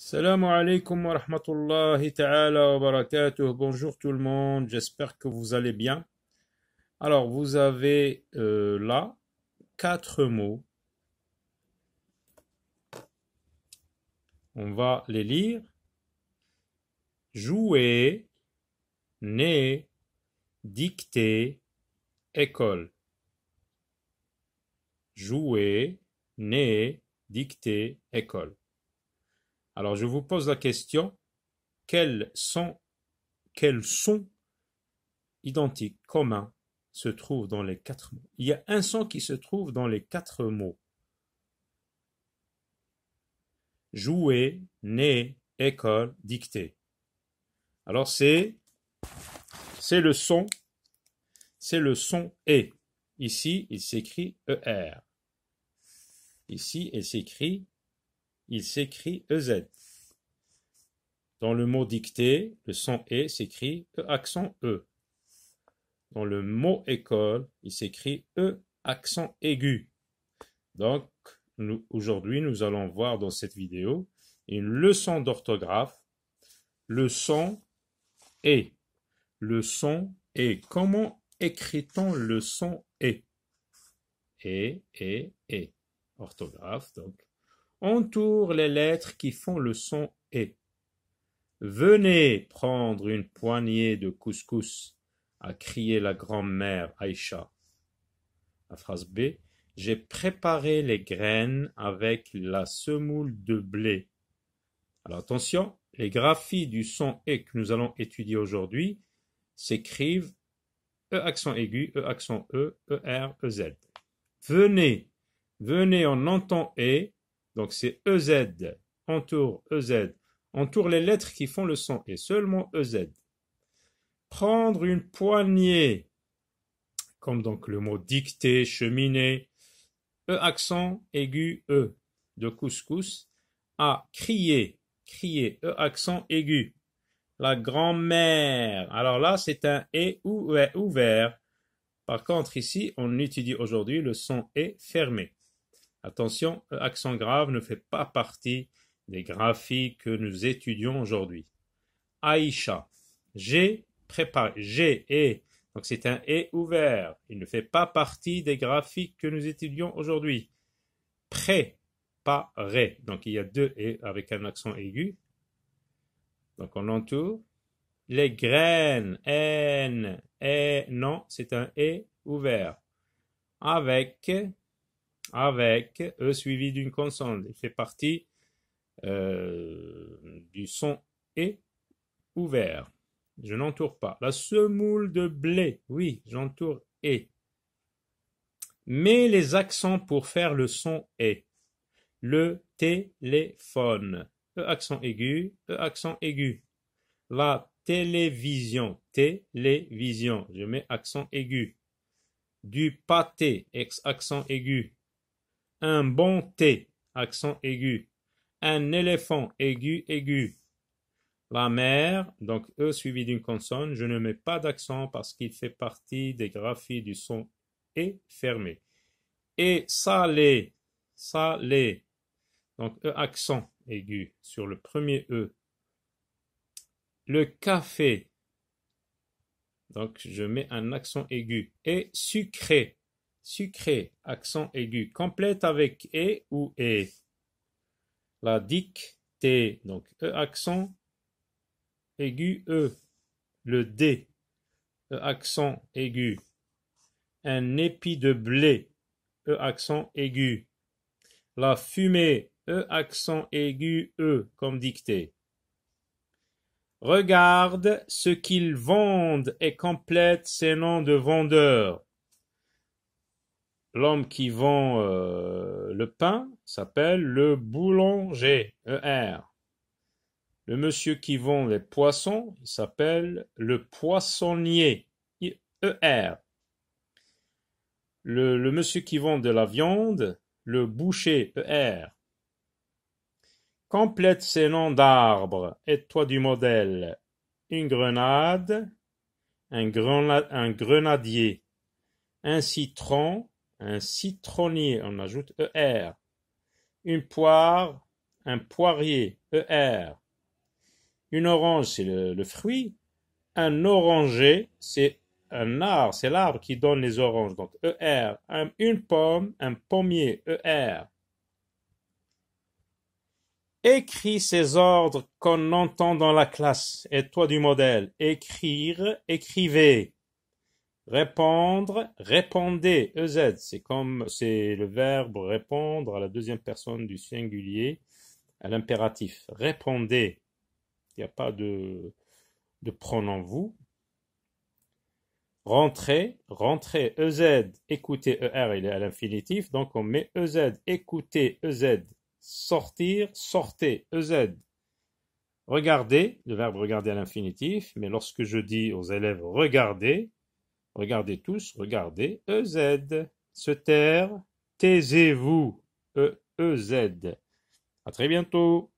Salam alaikum wa rahmatullahi ta'ala wa barakatuh. Bonjour tout le monde, j'espère que vous allez bien. Alors, vous avez euh, là quatre mots. On va les lire. Jouer, né, dicter, école. Jouer, né, dicter, école. Alors je vous pose la question, quels sont, quels sont identiques, communs, se trouvent dans les quatre mots Il y a un son qui se trouve dans les quatre mots. Jouer, né, école, dictée. Alors c'est c'est le son c'est le son E. Ici, il s'écrit er. Ici, il s'écrit il s'écrit EZ. Dans le mot dicté, le son E s'écrit E accent E. Dans le mot école, il s'écrit E accent aigu. Donc, aujourd'hui, nous allons voir dans cette vidéo une leçon d'orthographe, le son E. Le son E. Comment écrit-on le son E E, E, E. Orthographe, donc entoure les lettres qui font le son et. Venez prendre une poignée de couscous, a crié la grand-mère Aïcha. La phrase B. J'ai préparé les graines avec la semoule de blé. Alors attention, les graphies du son e » que nous allons étudier aujourd'hui s'écrivent E accent aigu, E accent E, E R, E Z. Venez, venez, en entend et donc c'est EZ, entoure EZ, entoure les lettres qui font le son et seulement EZ. Prendre une poignée, comme donc le mot dicter, cheminer, E accent aigu E de couscous, à crier, crier, E accent aigu. La grand-mère. Alors là, c'est un E ouvert. Par contre, ici, on étudie aujourd'hui le son E fermé. Attention, accent grave ne fait pas partie des graphiques que nous étudions aujourd'hui. Aïcha. J'ai préparé. J'ai et. Donc c'est un et ouvert. Il ne fait pas partie des graphiques que nous étudions aujourd'hui. Préparé. Donc il y a deux et avec un accent aigu. Donc on entoure Les graines. N. Et. Non, c'est un et ouvert. Avec avec E suivi d'une consonne. Il fait partie euh, du son E ouvert. Je n'entoure pas. La semoule de blé. Oui, j'entoure E. Mais les accents pour faire le son E. Le téléphone. E accent aigu, E accent aigu. La télévision, télévision. Je mets accent aigu. Du pâté, ex accent aigu un bon thé, accent aigu, un éléphant, aigu, aigu. La mère, donc E suivi d'une consonne, je ne mets pas d'accent parce qu'il fait partie des graphies du son et fermé. Et salé, salé. Donc E accent aigu sur le premier E. Le café. Donc je mets un accent aigu. Et sucré sucré, accent aigu, complète avec e ou et. La dictée, donc e accent aigu e. Le d, e accent aigu. Un épi de blé, e accent aigu. La fumée, e accent aigu e comme dictée. Regarde ce qu'ils vendent et complète ces noms de vendeurs. L'homme qui vend euh, le pain s'appelle le boulanger, ER. Le monsieur qui vend les poissons, s'appelle le poissonnier, ER. Le, monsieur qui vend de la viande, le boucher, ER. Complète ces noms d'arbres et toi du modèle. Une grenade, un, un grenadier, un citron, un citronnier, on ajoute ER, une poire, un poirier, ER, une orange, c'est le, fruit, un oranger, c'est un arbre, c'est l'arbre qui donne les oranges, donc ER, une pomme, un pommier, ER. Écris ces ordres qu'on entend dans la classe. Et toi du modèle. Écrire, écrivez. Répondre, répondez, ez, c'est comme, c'est le verbe répondre à la deuxième personne du singulier, à l'impératif. Répondez. Il n'y a pas de, de pronom vous. Rentrez, rentrez, ez, écoutez, er, il est à l'infinitif, donc on met ez, écoutez, ez. Sortir, sortez, ez. Regardez, le verbe regarder à l'infinitif, mais lorsque je dis aux élèves regardez, Regardez tous, regardez, EZ. Se taire, taisez-vous, E-E-Z. À très bientôt.